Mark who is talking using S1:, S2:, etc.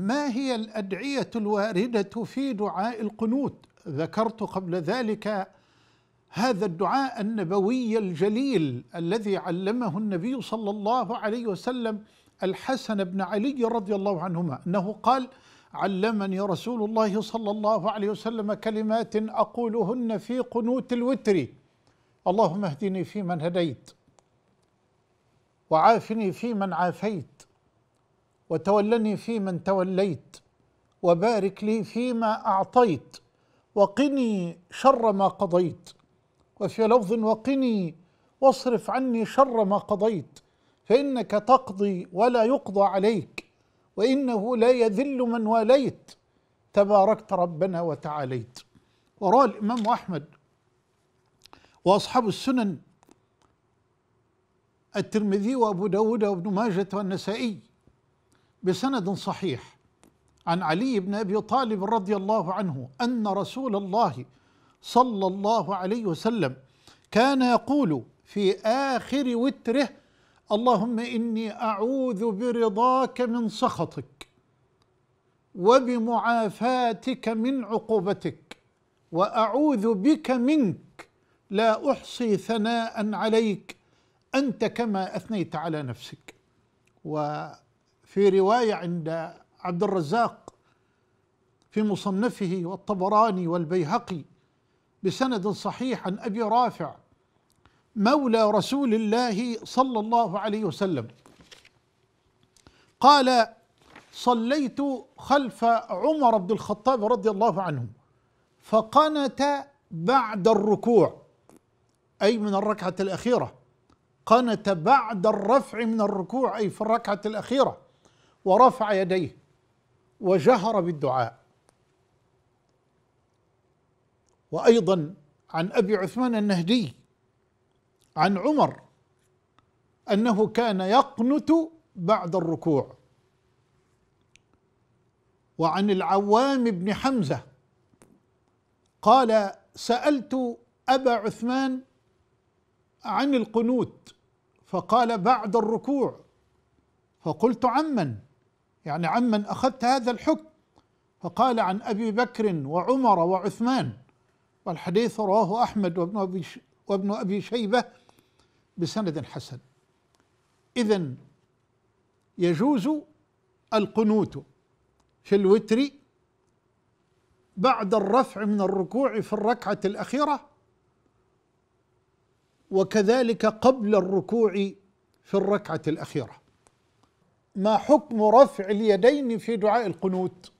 S1: ما هي الأدعية الواردة في دعاء القنوت ذكرت قبل ذلك هذا الدعاء النبوي الجليل الذي علمه النبي صلى الله عليه وسلم الحسن بن علي رضي الله عنهما أنه قال علمني رسول الله صلى الله عليه وسلم كلمات أقولهن في قنوت الوتر اللهم اهدني فيمن هديت وعافني فيمن عافيت وتولني فيمن توليت وبارك لي فيما اعطيت وقني شر ما قضيت وفي لفظ وقني واصرف عني شر ما قضيت فانك تقضي ولا يقضى عليك وانه لا يذل من واليت تباركت ربنا وتعاليت وروى الامام احمد واصحاب السنن الترمذي وابو داود وابن ماجه والنسائي بسند صحيح عن علي بن ابي طالب رضي الله عنه ان رسول الله صلى الله عليه وسلم كان يقول في اخر وتره اللهم اني اعوذ برضاك من سخطك وبمعافاتك من عقوبتك واعوذ بك منك لا احصي ثناء عليك انت كما اثنيت على نفسك و في روايه عند عبد الرزاق في مصنفه والطبراني والبيهقي بسند صحيح عن ابي رافع مولى رسول الله صلى الله عليه وسلم قال صليت خلف عمر بن الخطاب رضي الله عنه فقنت بعد الركوع اي من الركعه الاخيره قنت بعد الرفع من الركوع اي في الركعه الاخيره ورفع يديه وجهر بالدعاء وايضا عن ابي عثمان النهدي عن عمر انه كان يقنت بعد الركوع وعن العوام بن حمزه قال سالت ابا عثمان عن القنوت فقال بعد الركوع فقلت عمن يعني عمن اخذت هذا الحكم فقال عن ابي بكر وعمر وعثمان والحديث رواه احمد وابن ابي وابن ابي شيبه بسند حسن اذا يجوز القنوت في الوتر بعد الرفع من الركوع في الركعه الاخيره وكذلك قبل الركوع في الركعه الاخيره ما حكم رفع اليدين في دعاء القنوت